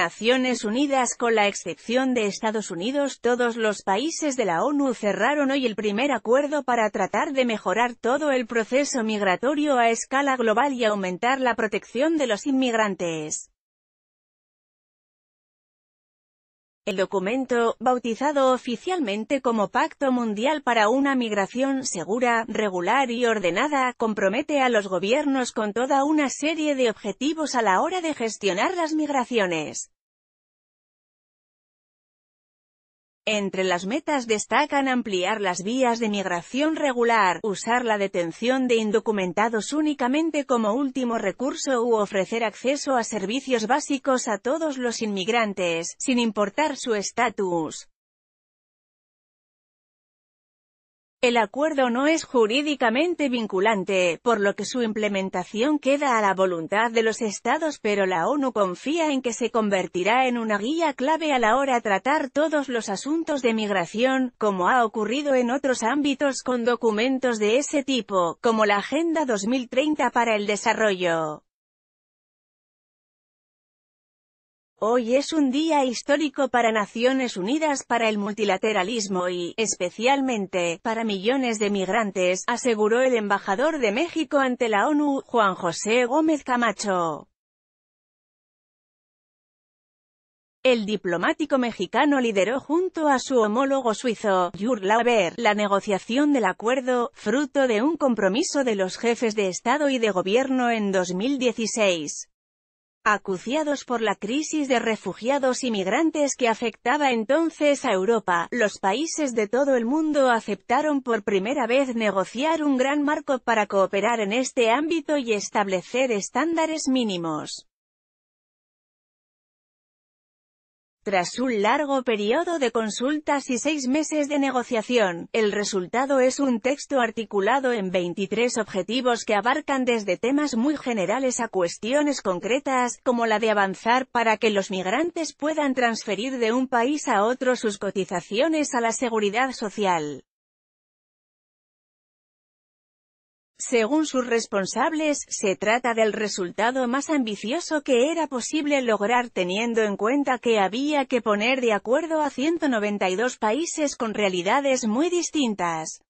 Naciones Unidas con la excepción de Estados Unidos todos los países de la ONU cerraron hoy el primer acuerdo para tratar de mejorar todo el proceso migratorio a escala global y aumentar la protección de los inmigrantes. El documento, bautizado oficialmente como Pacto Mundial para una Migración Segura, Regular y Ordenada, compromete a los gobiernos con toda una serie de objetivos a la hora de gestionar las migraciones. Entre las metas destacan ampliar las vías de migración regular, usar la detención de indocumentados únicamente como último recurso u ofrecer acceso a servicios básicos a todos los inmigrantes, sin importar su estatus. El acuerdo no es jurídicamente vinculante, por lo que su implementación queda a la voluntad de los estados pero la ONU confía en que se convertirá en una guía clave a la hora de tratar todos los asuntos de migración, como ha ocurrido en otros ámbitos con documentos de ese tipo, como la Agenda 2030 para el Desarrollo. Hoy es un día histórico para Naciones Unidas para el multilateralismo y, especialmente, para millones de migrantes, aseguró el embajador de México ante la ONU, Juan José Gómez Camacho. El diplomático mexicano lideró junto a su homólogo suizo, Jürg Lauber, la negociación del acuerdo, fruto de un compromiso de los jefes de Estado y de Gobierno en 2016. Acuciados por la crisis de refugiados y migrantes que afectaba entonces a Europa, los países de todo el mundo aceptaron por primera vez negociar un gran marco para cooperar en este ámbito y establecer estándares mínimos. Tras un largo periodo de consultas y seis meses de negociación, el resultado es un texto articulado en 23 objetivos que abarcan desde temas muy generales a cuestiones concretas, como la de avanzar para que los migrantes puedan transferir de un país a otro sus cotizaciones a la seguridad social. Según sus responsables, se trata del resultado más ambicioso que era posible lograr teniendo en cuenta que había que poner de acuerdo a 192 países con realidades muy distintas.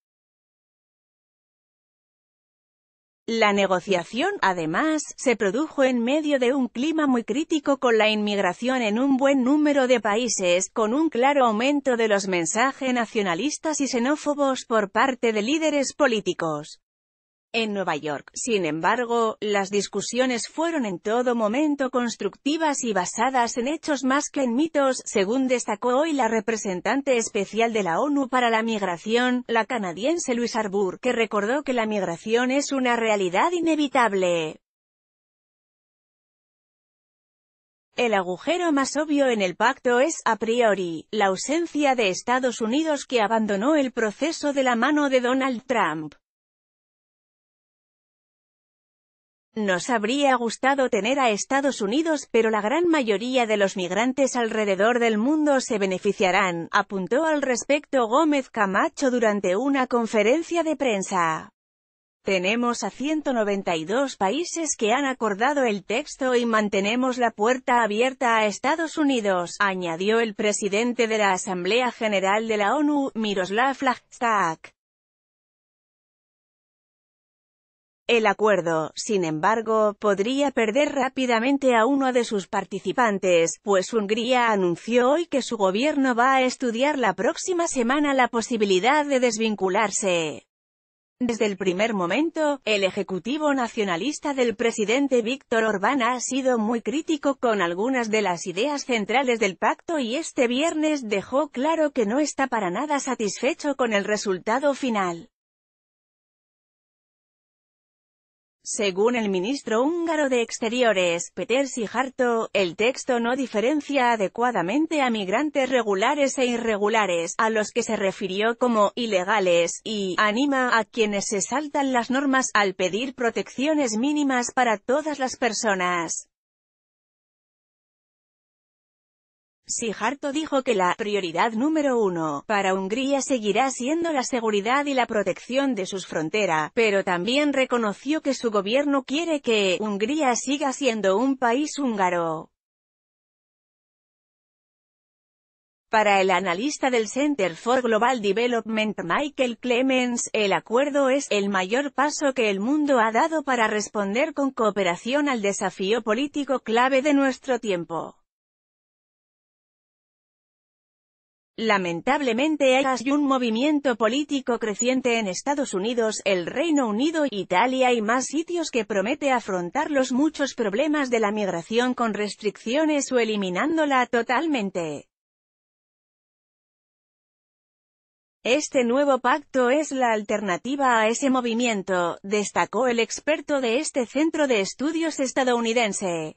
La negociación, además, se produjo en medio de un clima muy crítico con la inmigración en un buen número de países, con un claro aumento de los mensajes nacionalistas y xenófobos por parte de líderes políticos en Nueva York. Sin embargo, las discusiones fueron en todo momento constructivas y basadas en hechos más que en mitos, según destacó hoy la representante especial de la ONU para la migración, la canadiense Luis Arbour, que recordó que la migración es una realidad inevitable. El agujero más obvio en el pacto es, a priori, la ausencia de Estados Unidos que abandonó el proceso de la mano de Donald Trump. Nos habría gustado tener a Estados Unidos, pero la gran mayoría de los migrantes alrededor del mundo se beneficiarán, apuntó al respecto Gómez Camacho durante una conferencia de prensa. Tenemos a 192 países que han acordado el texto y mantenemos la puerta abierta a Estados Unidos, añadió el presidente de la Asamblea General de la ONU, Miroslav Lajstak. El acuerdo, sin embargo, podría perder rápidamente a uno de sus participantes, pues Hungría anunció hoy que su gobierno va a estudiar la próxima semana la posibilidad de desvincularse. Desde el primer momento, el Ejecutivo Nacionalista del presidente Víctor Orbán ha sido muy crítico con algunas de las ideas centrales del pacto y este viernes dejó claro que no está para nada satisfecho con el resultado final. Según el ministro húngaro de Exteriores, Peter Sijarto, el texto no diferencia adecuadamente a migrantes regulares e irregulares, a los que se refirió como ilegales, y anima a quienes se saltan las normas al pedir protecciones mínimas para todas las personas. Siharto dijo que la prioridad número uno para Hungría seguirá siendo la seguridad y la protección de sus fronteras, pero también reconoció que su gobierno quiere que Hungría siga siendo un país húngaro. Para el analista del Center for Global Development Michael Clemens, el acuerdo es el mayor paso que el mundo ha dado para responder con cooperación al desafío político clave de nuestro tiempo. Lamentablemente hay un movimiento político creciente en Estados Unidos, el Reino Unido, Italia y más sitios que promete afrontar los muchos problemas de la migración con restricciones o eliminándola totalmente. Este nuevo pacto es la alternativa a ese movimiento, destacó el experto de este centro de estudios estadounidense.